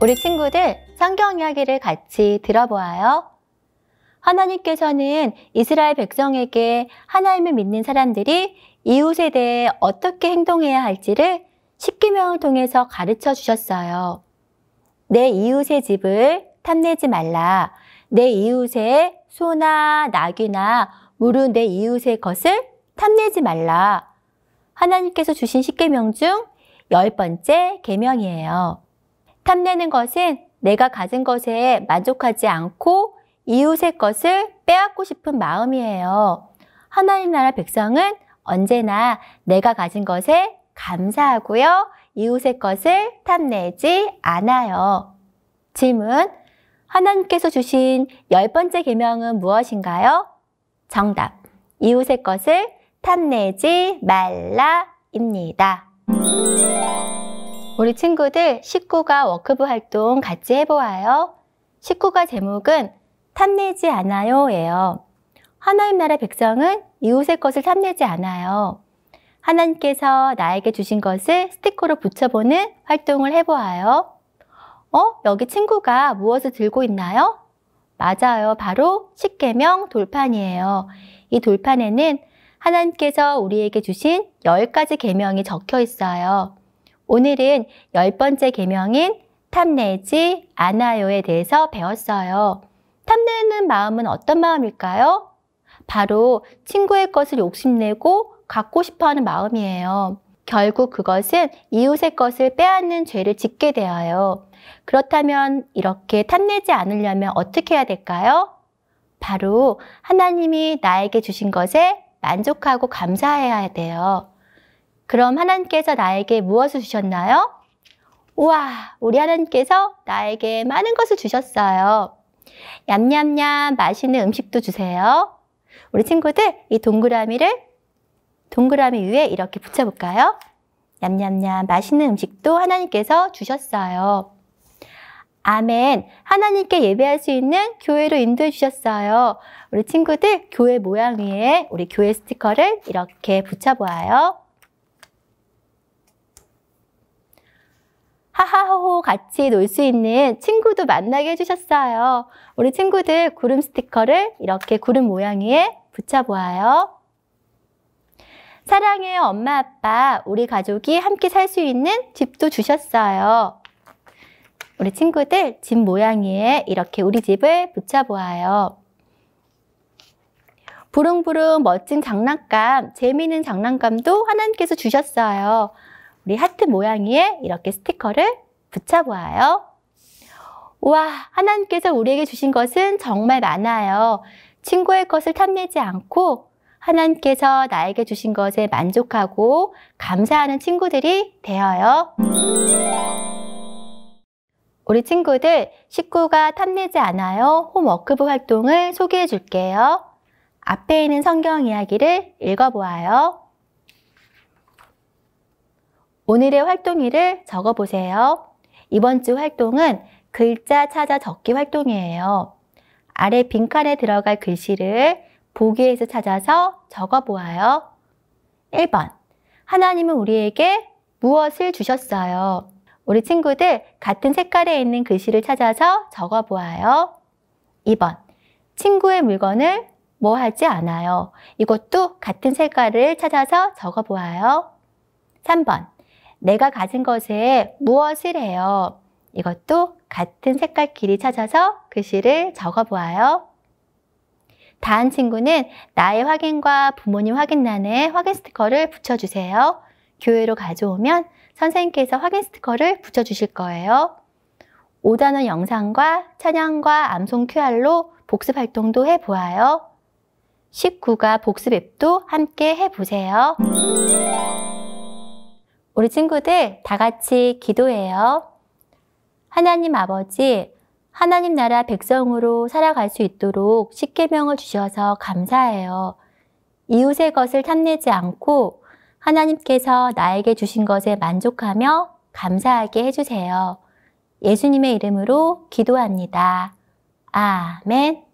우리 친구들 성경 이야기를 같이 들어보아요. 하나님께서는 이스라엘 백성에게 하나님을 믿는 사람들이 이웃에 대해 어떻게 행동해야 할지를 십계명을 통해서 가르쳐 주셨어요. 내 이웃의 집을 탐내지 말라. 내 이웃의 소나 낙이나 물은 내 이웃의 것을 탐내지 말라. 하나님께서 주신 십계명 중열 번째 계명이에요. 탐내는 것은 내가 가진 것에 만족하지 않고 이웃의 것을 빼앗고 싶은 마음이에요. 하나님 나라 백성은 언제나 내가 가진 것에 감사하고요. 이웃의 것을 탐내지 않아요. 질문. 하나님께서 주신 열 번째 계명은 무엇인가요? 정답. 이웃의 것을 탐내지 말라입니다. 우리 친구들 식구가 워크부 활동 같이 해보아요. 식구가 제목은 탐내지 않아요예요. 하나님 나라 백성은 이웃의 것을 탐내지 않아요. 하나님께서 나에게 주신 것을 스티커로 붙여보는 활동을 해보아요. 어? 여기 친구가 무엇을 들고 있나요? 맞아요. 바로 식계명 돌판이에요. 이 돌판에는 하나님께서 우리에게 주신 열 가지 계명이 적혀 있어요. 오늘은 열 번째 계명인 탐내지 않아요에 대해서 배웠어요. 탐내는 마음은 어떤 마음일까요? 바로 친구의 것을 욕심내고 갖고 싶어 하는 마음이에요. 결국 그것은 이웃의 것을 빼앗는 죄를 짓게 되어요. 그렇다면 이렇게 탐내지 않으려면 어떻게 해야 될까요? 바로 하나님이 나에게 주신 것에 만족하고 감사해야 돼요. 그럼 하나님께서 나에게 무엇을 주셨나요? 우와, 우리 하나님께서 나에게 많은 것을 주셨어요. 얌얌얌 맛있는 음식도 주세요. 우리 친구들 이 동그라미를 동그라미 위에 이렇게 붙여볼까요? 얌얌얌 맛있는 음식도 하나님께서 주셨어요. 아멘. 하나님께 예배할 수 있는 교회로 인도해 주셨어요. 우리 친구들 교회 모양 위에 우리 교회 스티커를 이렇게 붙여보아요. 하하호호 같이 놀 수 있는 친구도 만나게 해주셨어요. 우리 친구들 구름 스티커를 이렇게 구름 모양 위에 붙여보아요. 사랑해요 엄마 아빠 우리 가족이 함께 살 수 있는 집도 주셨어요. 우리 친구들 집 모양이에 이렇게 우리 집을 붙여보아요. 부릉부릉 멋진 장난감, 재미있는 장난감도 하나님께서 주셨어요. 우리 하트 모양이에 이렇게 스티커를 붙여보아요. 와, 하나님께서 우리에게 주신 것은 정말 많아요. 친구의 것을 탐내지 않고 하나님께서 나에게 주신 것에 만족하고 감사하는 친구들이 되어요. 우리 친구들 식구가 탐내지 않아요 홈워크부 활동을 소개해 줄게요. 앞에 있는 성경 이야기를 읽어보아요. 오늘의 활동일을 적어보세요. 이번 주 활동은 글자 찾아 적기 활동이에요. 아래 빈칸에 들어갈 글씨를 보기에서 찾아서 적어보아요. 1번 하나님은 우리에게 무엇을 주셨어요? 우리 친구들 같은 색깔에 있는 글씨를 찾아서 적어 보아요. 2번. 친구의 물건을 뭐 하지 않아요. 이것도 같은 색깔을 찾아서 적어 보아요. 3번. 내가 가진 것에 무엇을 해요. 이것도 같은 색깔끼리 찾아서 글씨를 적어 보아요. 다음 친구는 나의 확인과 부모님 확인란에 확인 스티커를 붙여주세요. 교회로 가져오면 선생님께서 확인 스티커를 붙여주실 거예요. 5단원 영상과 찬양과 암송 QR로 복습 활동도 해보아요. 19가 복습 앱도 함께 해보세요. 우리 친구들 다 같이 기도해요. 하나님 아버지, 하나님 나라 백성으로 살아갈 수 있도록 십계명을 주셔서 감사해요. 이웃의 것을 탐내지 않고 하나님께서 나에게 주신 것에 만족하며 감사하게 해주세요. 예수님의 이름으로 기도합니다. 아멘.